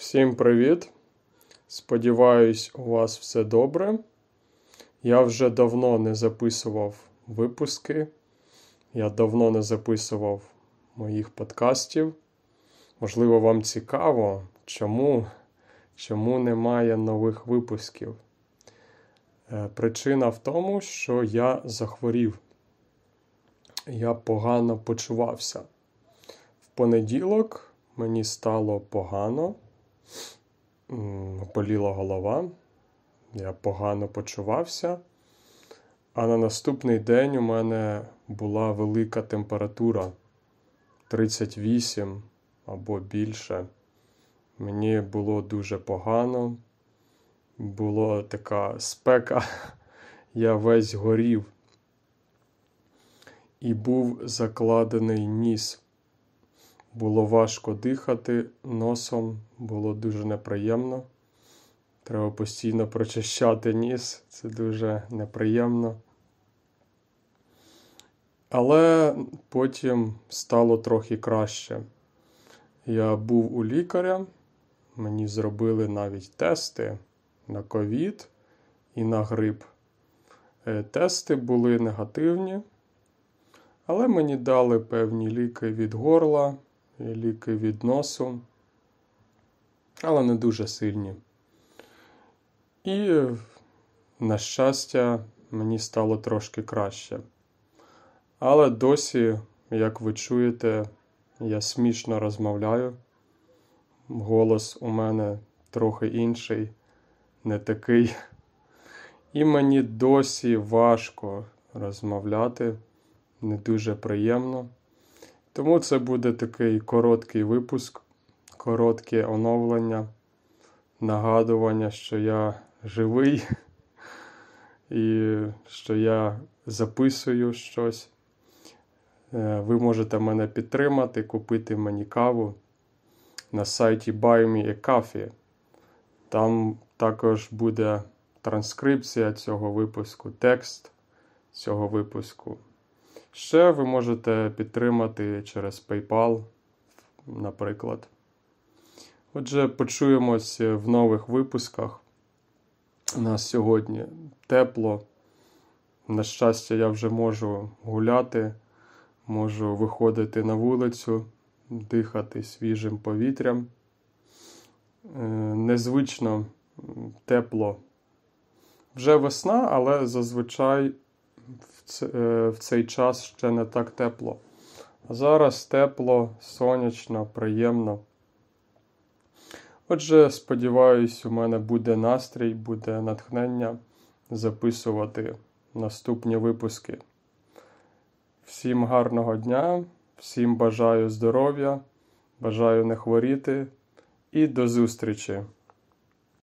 Всім привіт! Сподіваюсь, у вас все добре. Я вже давно не записував випуски, я давно не записував моїх подкастів. Можливо, вам цікаво, чому, чому немає нових випусків. Е, причина в тому, що я захворів. Я погано почувався. В понеділок мені стало погано боліла голова, я погано почувався. А на наступний день у мене була велика температура 38 або більше. Мені було дуже погано, була така спека, я весь горів і був закладений ніс. Було важко дихати носом, було дуже неприємно. Треба постійно прочищати ніс, це дуже неприємно. Але потім стало трохи краще. Я був у лікаря, мені зробили навіть тести на ковід і на грип. Е, тести були негативні, але мені дали певні ліки від горла ліки від носу, але не дуже сильні. І, на щастя, мені стало трошки краще. Але досі, як ви чуєте, я смішно розмовляю. Голос у мене трохи інший, не такий. І мені досі важко розмовляти, не дуже приємно. Тому це буде такий короткий випуск, коротке оновлення, нагадування, що я живий і що я записую щось. Е, ви можете мене підтримати, купити мені каву на сайті Buy Me a Coffee. Там також буде транскрипція цього випуску, текст цього випуску. Ще ви можете підтримати через PayPal, наприклад. Отже, почуємось в нових випусках. У нас сьогодні тепло. На щастя, я вже можу гуляти, можу виходити на вулицю, дихати свіжим повітрям. Е, незвично тепло. Вже весна, але зазвичай Е, в цей час ще не так тепло. А зараз тепло, сонячно, приємно. Отже, сподіваюсь, у мене буде настрій, буде натхнення записувати наступні випуски. Всім гарного дня, всім бажаю здоров'я, бажаю не хворіти і до зустрічі!